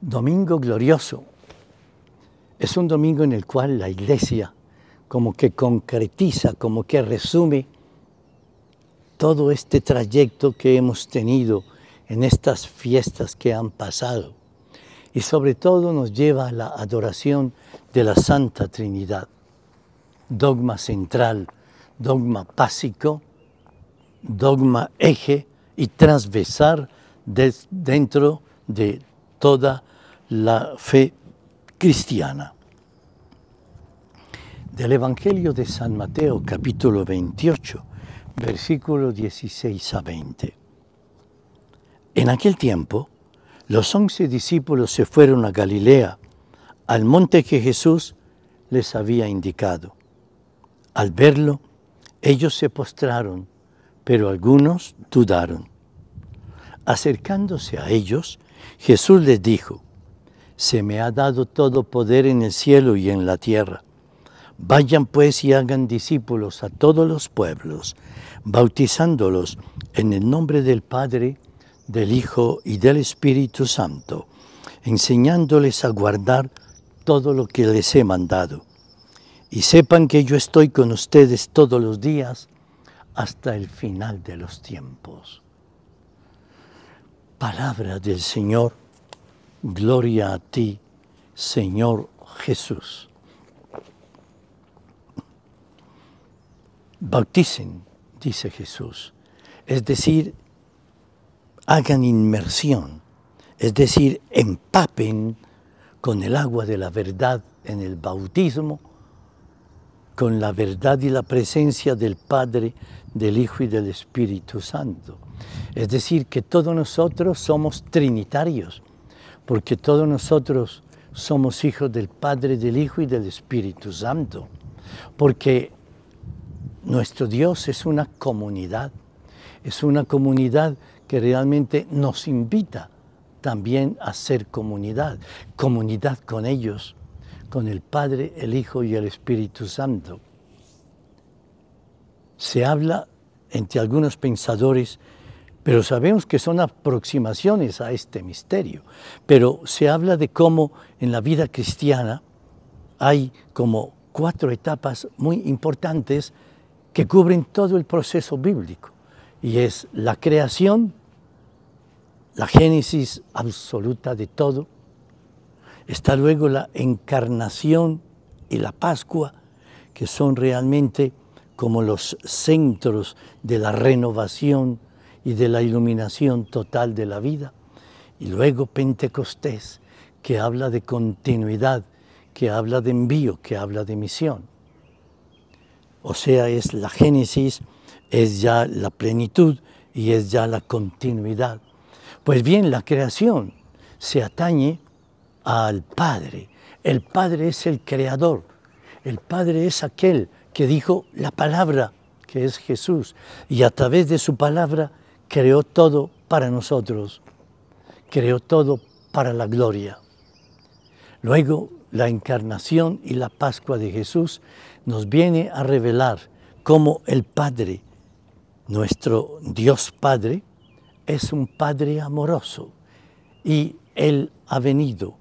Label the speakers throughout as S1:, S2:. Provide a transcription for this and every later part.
S1: Domingo glorioso. Es un domingo en el cual la iglesia como que concretiza, como que resume todo este trayecto que hemos tenido en estas fiestas que han pasado. Y sobre todo nos lleva a la adoración de la Santa Trinidad, dogma central, dogma básico, dogma eje y transversal dentro de toda la la fe cristiana. Del Evangelio de San Mateo, capítulo 28, versículo 16 a 20. En aquel tiempo, los once discípulos se fueron a Galilea, al monte que Jesús les había indicado. Al verlo, ellos se postraron, pero algunos dudaron. Acercándose a ellos, Jesús les dijo, se me ha dado todo poder en el cielo y en la tierra. Vayan pues y hagan discípulos a todos los pueblos, bautizándolos en el nombre del Padre, del Hijo y del Espíritu Santo, enseñándoles a guardar todo lo que les he mandado. Y sepan que yo estoy con ustedes todos los días hasta el final de los tiempos. Palabra del Señor Gloria a ti, Señor Jesús. Bauticen, dice Jesús, es decir, hagan inmersión, es decir, empapen con el agua de la verdad en el bautismo, con la verdad y la presencia del Padre, del Hijo y del Espíritu Santo. Es decir, que todos nosotros somos trinitarios, porque todos nosotros somos hijos del Padre, del Hijo y del Espíritu Santo, porque nuestro Dios es una comunidad, es una comunidad que realmente nos invita también a ser comunidad, comunidad con ellos, con el Padre, el Hijo y el Espíritu Santo. Se habla entre algunos pensadores pero sabemos que son aproximaciones a este misterio. Pero se habla de cómo en la vida cristiana hay como cuatro etapas muy importantes que cubren todo el proceso bíblico, y es la creación, la génesis absoluta de todo, está luego la encarnación y la Pascua, que son realmente como los centros de la renovación y de la iluminación total de la vida. Y luego Pentecostés, que habla de continuidad, que habla de envío, que habla de misión. O sea, es la génesis, es ya la plenitud y es ya la continuidad. Pues bien, la creación se atañe al Padre. El Padre es el creador. El Padre es aquel que dijo la palabra, que es Jesús, y a través de su palabra creó todo para nosotros, creó todo para la gloria. Luego, la encarnación y la Pascua de Jesús nos viene a revelar cómo el Padre, nuestro Dios Padre, es un Padre amoroso y Él ha venido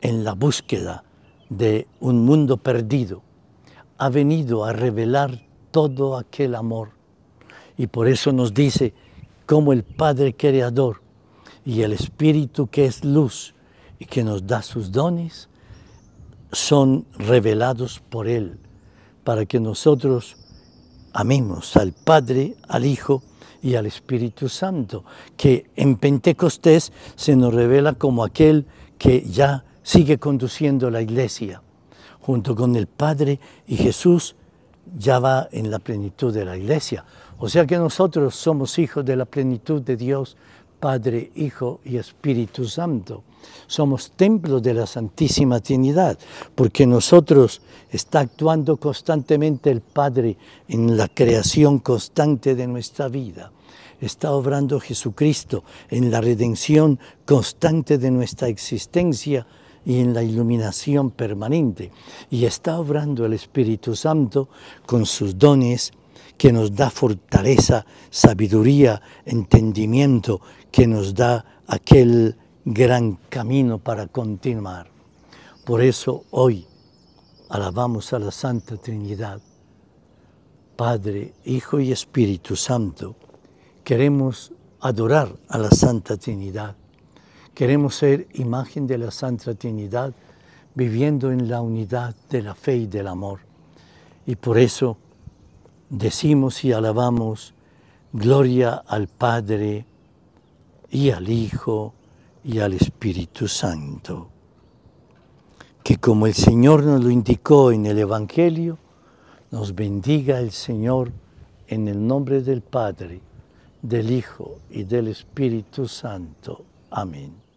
S1: en la búsqueda de un mundo perdido, ha venido a revelar todo aquel amor. Y por eso nos dice, como el Padre Creador y el Espíritu que es luz y que nos da sus dones, son revelados por Él, para que nosotros amemos al Padre, al Hijo y al Espíritu Santo, que en Pentecostés se nos revela como aquel que ya sigue conduciendo la iglesia, junto con el Padre y Jesús, ya va en la plenitud de la iglesia, o sea que nosotros somos hijos de la plenitud de Dios, Padre, Hijo y Espíritu Santo. Somos templos de la Santísima Trinidad, porque nosotros está actuando constantemente el Padre en la creación constante de nuestra vida. Está obrando Jesucristo en la redención constante de nuestra existencia y en la iluminación permanente. Y está obrando el Espíritu Santo con sus dones, que nos da fortaleza, sabiduría, entendimiento, que nos da aquel gran camino para continuar. Por eso hoy alabamos a la Santa Trinidad, Padre, Hijo y Espíritu Santo. Queremos adorar a la Santa Trinidad. Queremos ser imagen de la Santa Trinidad, viviendo en la unidad de la fe y del amor. Y por eso decimos y alabamos, gloria al Padre y al Hijo y al Espíritu Santo, que como el Señor nos lo indicó en el Evangelio, nos bendiga el Señor en el nombre del Padre, del Hijo y del Espíritu Santo. Amén.